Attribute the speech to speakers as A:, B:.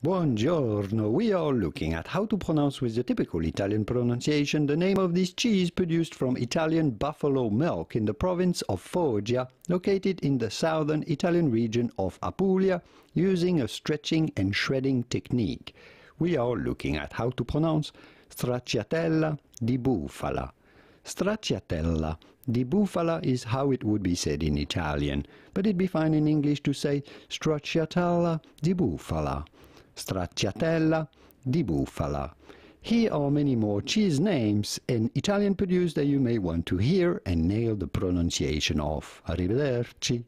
A: Buongiorno! We are looking at how to pronounce with the typical Italian pronunciation the name of this cheese produced from Italian buffalo milk in the province of Foggia, located in the southern Italian region of Apulia, using a stretching and shredding technique. We are looking at how to pronounce stracciatella di bufala. Stracciatella di bufala is how it would be said in Italian, but it'd be fine in English to say stracciatella di bufala stracciatella, di bufala. Here are many more cheese names in Italian Produce that you may want to hear and nail the pronunciation of. Arrivederci.